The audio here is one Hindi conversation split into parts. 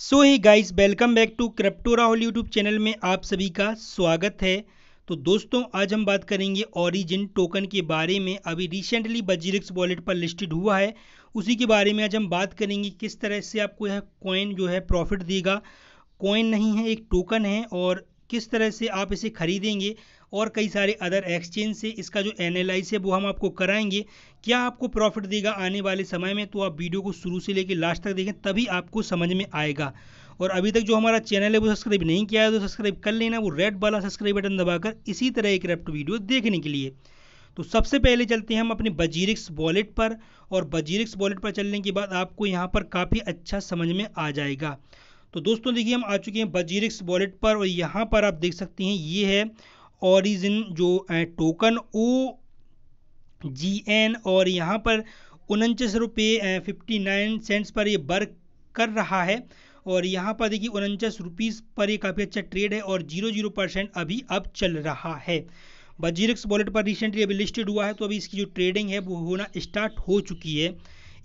so hi guys welcome back to crypto Rahul YouTube channel में आप सभी का स्वागत है तो दोस्तों आज हम बात करेंगे ऑरिजिन टोकन के बारे में अभी रिसेंटली बजीरिक्स वॉलेट पर लिस्टेड हुआ है उसी के बारे में आज हम बात करेंगे किस तरह से आपको यह कॉइन जो है प्रॉफिट देगा कॉइन नहीं है एक टोकन है और किस तरह से आप इसे खरीदेंगे और कई सारे अदर एक्सचेंज से इसका जो एनालाइज है वो हम आपको कराएंगे क्या आपको प्रॉफिट देगा आने वाले समय में तो आप वीडियो को शुरू से लेकर लास्ट तक देखें तभी आपको समझ में आएगा और अभी तक जो हमारा चैनल है वो सब्सक्राइब नहीं किया है तो सब्सक्राइब कर लेना वो रेड वाला सब्सक्राइब बटन दबाकर इसी तरह एक रेप्ट वीडियो देखने के लिए तो सबसे पहले चलते हैं हम अपने बजीरिक्स वॉलेट पर और बजीरिक्स वॉलेट पर चलने के बाद आपको यहाँ पर काफ़ी अच्छा समझ में आ जाएगा तो दोस्तों देखिए हम आ चुके हैं बजीरिक्स वॉलेट पर और यहाँ पर आप देख सकते हैं ये है ऑरिजिन जो टोकन ओ जी एन और यहाँ पर उनचास रुपये फिफ्टी नाइन सेंट्स पर ये वर्क कर रहा है और यहाँ पर देखिए उनचास रुपीज़ पर ये काफ़ी अच्छा ट्रेड है और जीरो जीरो परसेंट अभी अब चल रहा है बजीरिक्स वॉलेट पर रिसेंटली अभी लिस्टेड हुआ है तो अभी इसकी जो ट्रेडिंग है वो होना स्टार्ट हो चुकी है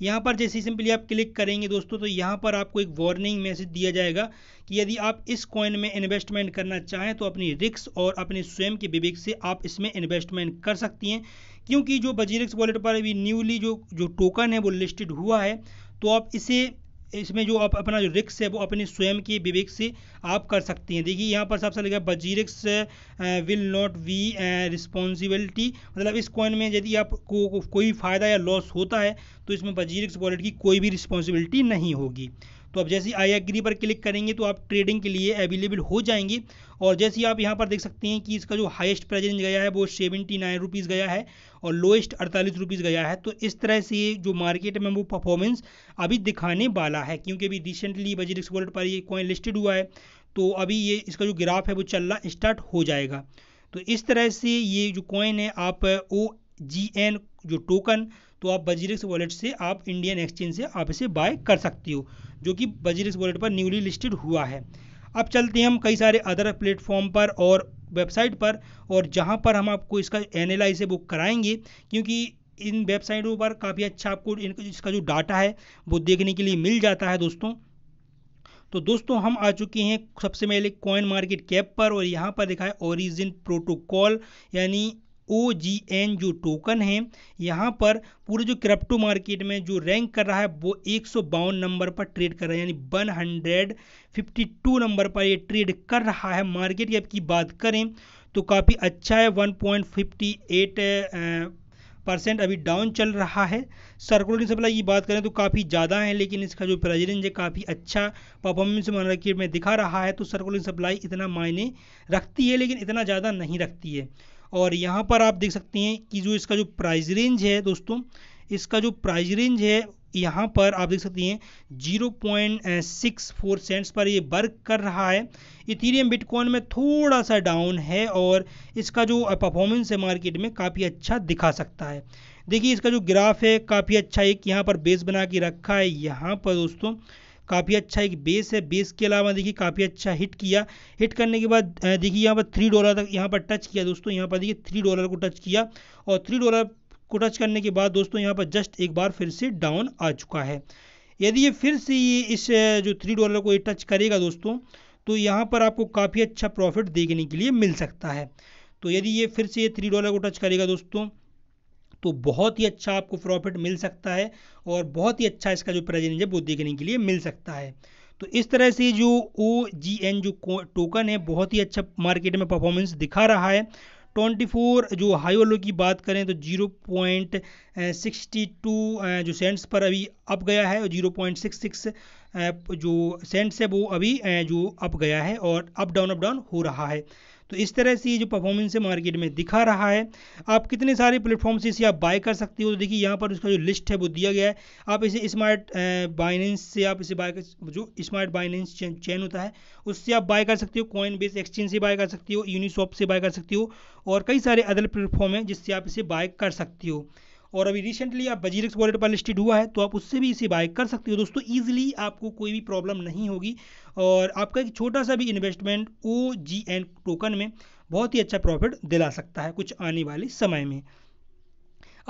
यहाँ पर जैसे सिंपली आप क्लिक करेंगे दोस्तों तो यहाँ पर आपको एक वार्निंग मैसेज दिया जाएगा कि यदि आप इस कॉइन में इन्वेस्टमेंट करना चाहें तो अपनी रिक्स और अपने स्वयं के विवेक से आप इसमें इन्वेस्टमेंट कर सकती हैं क्योंकि जो बजीरिक्स वॉलेट पर अभी न्यूली जो जो टोकन है वो लिस्टेड हुआ है तो आप इसे इसमें जो आप अपना जो रिक्स है वो अपने स्वयं के विवेक से आप कर सकती हैं देखिए यहाँ पर सबसे लिखा है WazirX will not be responsibility मतलब इस कॉइन में यदि आपको को, कोई फ़ायदा या लॉस होता है तो इसमें बजीरिक्स वॉलेट की कोई भी रिस्पॉन्सिबिलिटी नहीं होगी तो अब जैसे आई एग्री पर क्लिक करेंगे तो आप ट्रेडिंग के लिए अवेलेबल हो जाएंगी और जैसे ही आप यहाँ पर देख सकते हैं कि इसका जो हाइस्ट प्राइस रेंज गया है वो सेवेंटी नाइन रुपीज़ गया है और लोएस्ट अड़तालीस रुपीज़ गया है तो इस तरह से जो मार्केट में वो परफॉर्मेंस अभी दिखाने वाला है क्योंकि अभी रिसेंटली बजरिक्स वर्ल्ड पर ये कॉइन लिस्टेड हुआ है तो अभी ये इसका जो ग्राफ है वो चलना स्टार्ट हो जाएगा तो इस तरह से ये जो कॉइन है आप ओ जी एन जो टोकन तो आप बजरिक्स वॉलेट से आप इंडियन एक्सचेंज से आप इसे बाय कर सकते हो जो कि बजरिस वॉलेट पर न्यूली लिस्टेड हुआ है अब चलते हैं हम कई सारे अदर प्लेटफॉर्म पर और वेबसाइट पर और जहाँ पर हम आपको इसका एनालाइज से बुक कराएंगे क्योंकि इन वेबसाइटों पर काफ़ी अच्छा आपको इसका जो डाटा है वो देखने के लिए मिल जाता है दोस्तों तो दोस्तों हम आ चुके हैं सबसे पहले कॉइन मार्केट कैप पर और यहाँ पर लिखा है ओरिजिन प्रोटोकॉल यानी ओ जी एन जो टोकन है यहाँ पर पूरे जो क्रिप्टो मार्केट में जो रैंक कर रहा है वो एक नंबर पर ट्रेड कर रहा है यानी one hundred fifty two number पर ये ट्रेड कर रहा है मार्केट कैप की बात करें तो काफ़ी अच्छा है 1.58 परसेंट अभी डाउन चल रहा है सर्कुलेटिंग सप्लाई की बात करें तो काफ़ी ज़्यादा है लेकिन इसका जो प्राइस रेंज है काफ़ी अच्छा परफॉर्मेंस मार्केट में दिखा रहा है तो सर्कुलेटिंग सप्लाई इतना मायने रखती है लेकिन इतना ज़्यादा नहीं रखती है और यहाँ पर आप देख सकते हैं कि जो इसका जो प्राइस रेंज है दोस्तों इसका जो प्राइस रेंज है यहाँ पर आप देख सकती हैं 0.64 सेंट्स पर ये वर्क कर रहा है इथीरियम बिटकॉइन में थोड़ा सा डाउन है और इसका जो परफॉर्मेंस है मार्केट में काफ़ी अच्छा दिखा सकता है देखिए इसका जो ग्राफ है काफ़ी अच्छा एक यहाँ पर बेस बना के रखा है यहाँ पर दोस्तों काफ़ी अच्छा एक बेस है बेस के अलावा देखिए काफ़ी अच्छा हिट किया हिट करने के बाद देखिए यहाँ पर थ्री डॉलर तक यहाँ पर टच किया दोस्तों यहाँ पर देखिए थ्री डॉलर को टच किया और थ्री डॉलर को टच करने के बाद दोस्तों यहाँ पर जस्ट एक बार फिर से डाउन आ चुका है यदि ये फिर से ये इस जो थ्री डॉलर को ये टच करेगा दोस्तों तो यहाँ पर आपको काफ़ी अच्छा प्रॉफिट देखने के लिए मिल सकता है तो यदि ये फिर से ये थ्री डॉलर को टच करेगा दोस्तों तो बहुत ही अच्छा आपको प्रॉफिट मिल सकता है और बहुत ही अच्छा इसका जो प्रेजेंट है वो देखने के लिए मिल सकता है तो इस तरह से जो ओ जी एन जो टोकन है बहुत ही अच्छा मार्केट में परफॉर्मेंस दिखा रहा है ट्वेंटी फोर जो हाई वालों की बात करें तो जीरो पॉइंट सिक्सटी टू जो सेंट्स पर अभी अप गया है और जीरो पॉइंट सिक्स सिक्स जो सेंट्स है वो अभी जो अप गया है और अप डाउन अप डाउन हो रहा है तो इस तरह से ये जो परफॉर्मेंस है मार्केट में दिखा रहा है आप कितने सारे प्लेटफॉर्म से इसे आप बाय कर सकते हो तो देखिए यहाँ पर उसका जो लिस्ट है वो दिया गया है आप इसे स्मार्ट बाइनेंस से आप इसे बाय कर जो स्मार्ट बाइनेंस चैन होता है उससे आप बाय कर सकते हो कॉइन बेस एक्सचेंज से बाय कर सकते हो यूनिसॉप से बाय कर सकते हो और कई सारे अदर प्लेटफॉर्म हैं जिससे आप इसे बाय कर सकते हो और अभी रिसेंटली आप बजीर एक्स वॉलेट पर लिस्टेड हुआ है तो आप उससे भी इसे बाय कर सकते हो दोस्तों ईजिली आपको कोई भी प्रॉब्लम नहीं होगी और आपका एक छोटा सा भी investment O G N token में बहुत ही अच्छा प्रॉफिट दिला सकता है कुछ आने वाले समय में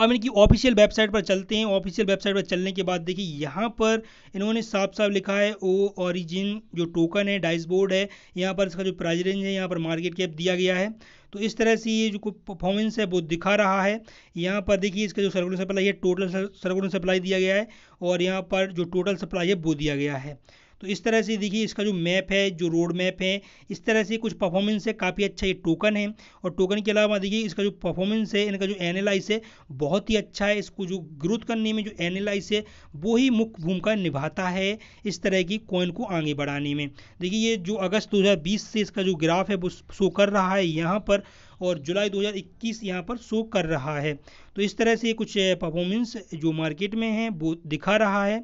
अब इनकी ऑफिशियल वेबसाइट पर चलते हैं ऑफिशियल वेबसाइट पर चलने के बाद देखिए यहाँ पर इन्होंने साफ साफ लिखा है ओ ऑरिजिन जो टोकन है डाइसबोर्ड है यहाँ पर इसका जो प्राइज रेंज है यहाँ पर मार्केट कैप दिया गया है तो इस तरह से ये जो परफॉर्मेंस है वो दिखा रहा है यहाँ पर देखिए इसका जो सर्कुलर सप्लाई है टोटल सर्कुलर सप्लाई दिया गया है और यहाँ पर जो टोटल सप्लाई है वो दिया गया है तो इस तरह से देखिए इसका जो मैप है जो रोड मैप है इस तरह से कुछ परफॉर्मेंस है काफ़ी अच्छा ये टोकन है और टोकन के अलावा देखिए इसका जो परफॉर्मेंस है इनका जो एनालाइस है बहुत ही अच्छा है इसको जो ग्रोथ करने में जो एनालाइस है वो ही मुख्य भूमिका निभाता है इस तरह की कॉइन को आगे बढ़ाने में देखिए ये जो अगस्त दो से इसका जो ग्राफ है वो शो कर रहा है यहाँ पर और जुलाई 2021 यहाँ पर शो कर रहा है तो इस तरह से कुछ परफॉर्मेंस जो मार्केट में है वो दिखा रहा है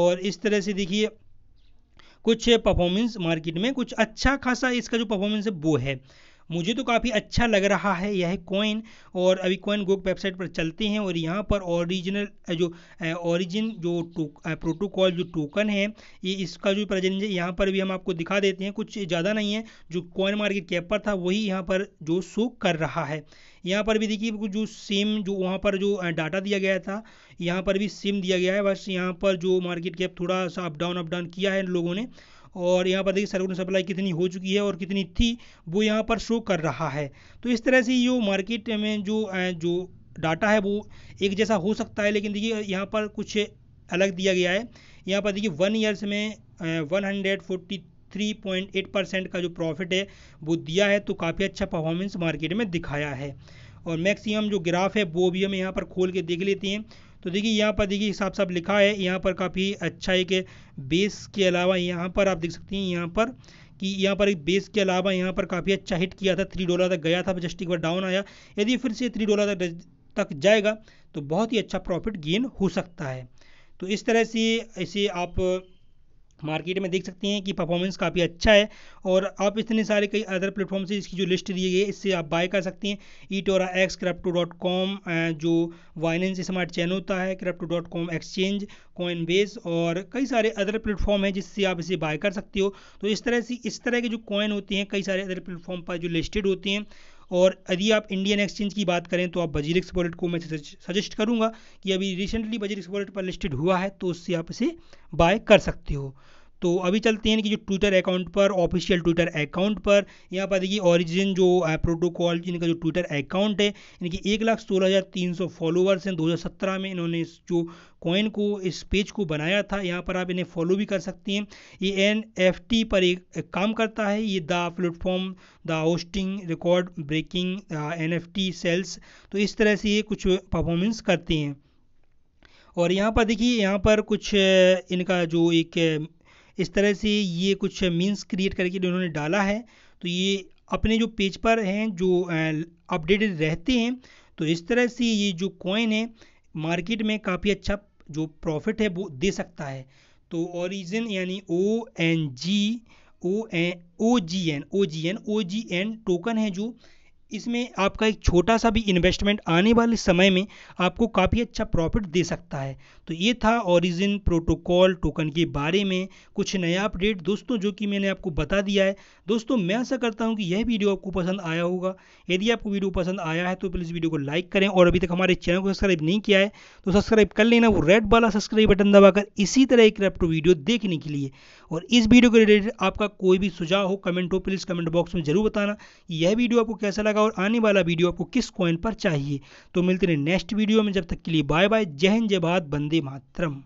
और इस तरह से देखिए कुछ परफॉर्मेंस मार्केट में कुछ अच्छा खासा इसका जो परफॉर्मेंस है वो है मुझे तो काफ़ी अच्छा लग रहा है यह कॉइन और अभी कॉइन गोक वेबसाइट पर चलते हैं और यहाँ पर ओरिजिनल जो ओरिजिन जो प्रोटोकॉल जो टोकन है ये इसका जो प्रेजेंट है यहाँ पर भी हम आपको दिखा देते हैं कुछ ज़्यादा नहीं है जो कॉइन मार्केट कैप पर था वही यहाँ पर जो शो कर रहा है यहाँ पर भी देखिए जो सेम जो वहाँ पर जो डाटा दिया गया था यहाँ पर भी सेम दिया गया है बस यहाँ पर जो मार्केट कैप थोड़ा सा अप डाउन अप डाउन किया है लोगों ने और यहाँ पर देखिए सर्कुलर सप्लाई कितनी हो चुकी है और कितनी थी वो यहाँ पर शो कर रहा है तो इस तरह से ये मार्केट में जो जो डाटा है वो एक जैसा हो सकता है लेकिन देखिए यहाँ पर कुछ अलग दिया गया है यहाँ पर देखिए वन ईयर्स में one hundred forty three point eight percent का जो प्रॉफिट है वो दिया है तो काफ़ी अच्छा परफॉर्मेंस मार्केट में दिखाया है और मैक्सिमम जो ग्राफ है वो भी हम यहाँ पर खोल के देख लेते हैं तो देखिए यहाँ पर देखिए साफ साफ लिखा है यहाँ पर काफ़ी अच्छा है कि बेस के अलावा यहाँ पर आप देख सकते हैं यहाँ पर कि यहाँ पर एक बेस के अलावा यहाँ पर काफ़ी अच्छा हिट किया था थ्री डॉलर तक गया था जस्ट एक बार डाउन आया यदि फिर से थ्री डॉलर तक तक जाएगा तो बहुत ही अच्छा प्रॉफिट गेन हो सकता है तो इस तरह से इसे आप मार्केट में देख सकते हैं कि परफॉर्मेंस काफ़ी अच्छा है और आप इतने सारे कई अदर प्लेटफॉर्म से इसकी जो लिस्ट दी गई है इससे आप बाय कर सकते हैं eToro X crypto dot com जो वाइनेंस स्मार्ट चैन होता है crypto dot com exchange Coinbase और कई सारे अदर प्लेटफॉर्म हैं जिससे आप इसे बाय कर सकते हो तो इस तरह से इस तरह के जो कॉइन होते हैं कई सारे अदर प्लेटफॉर्म पर जो लिस्टेड होते हैं और यदि आप इंडियन एक्सचेंज की बात करें तो आप बजीर वॉलेट को मैं सजेस्ट करूँगा कि अभी रिसेंटली बजीर वॉलेट पर लिस्टेड हुआ है तो उससे आप इसे बाय कर सकते हो तो अभी चलते हैं कि जो ट्विटर अकाउंट पर ऑफिशियल ट्विटर अकाउंट पर यहाँ पर देखिए ओरिजिन जो प्रोटोकॉल इनका जो ट्विटर अकाउंट है इनके एक लाख सोलह हज़ार तीन सौ फॉलोअर्स हैं 2017 में इन्होंने इस जो कॉइन को इस पेज को बनाया था यहाँ पर आप इन्हें फॉलो भी कर सकते हैं ये एन एफ टी पर एक, एक काम करता है ये the platform the hosting record breaking N F T sales तो इस तरह से ये कुछ परफॉर्मेंस करते हैं और यहाँ पर देखिए यहाँ पर कुछ इनका जो एक इस तरह से ये कुछ मीन्स क्रिएट करके उन्होंने डाला है तो ये अपने जो पेज पर हैं जो अपडेटेड रहते हैं तो इस तरह से ये जो कॉइन है मार्केट में काफ़ी अच्छा जो प्रॉफिट है वो दे सकता है तो ओरिजिन यानी O N G O N O G N O G N O G N token है जो इसमें आपका एक छोटा सा भी इन्वेस्टमेंट आने वाले समय में आपको काफ़ी अच्छा प्रॉफिट दे सकता है तो ये था ओरिजिन प्रोटोकॉल टोकन के बारे में कुछ नया अपडेट दोस्तों जो कि मैंने आपको बता दिया है दोस्तों मैं ऐसा करता हूँ कि यह वीडियो आपको पसंद आया होगा यदि आपको वीडियो पसंद आया है तो प्लीज़ वीडियो को लाइक करें और अभी तक हमारे चैनल को सब्सक्राइब नहीं किया है तो सब्सक्राइब कर लेना वो रेड वाला सब्सक्राइब बटन दबाकर इसी तरह एक रेप्टो वीडियो देखने के लिए और इस वीडियो के रिलेटेड आपका कोई भी सुझाव हो कमेंट हो प्लीज़ कमेंट बॉक्स में जरूर बताना यह वीडियो आपको कैसा लगा का और आने वाला वीडियो आपको किस कॉइन पर चाहिए तो मिलते रहे नेक्स्ट वीडियो में जब तक के लिए बाय बाय जय हिंद जय भारत बंदे मातरम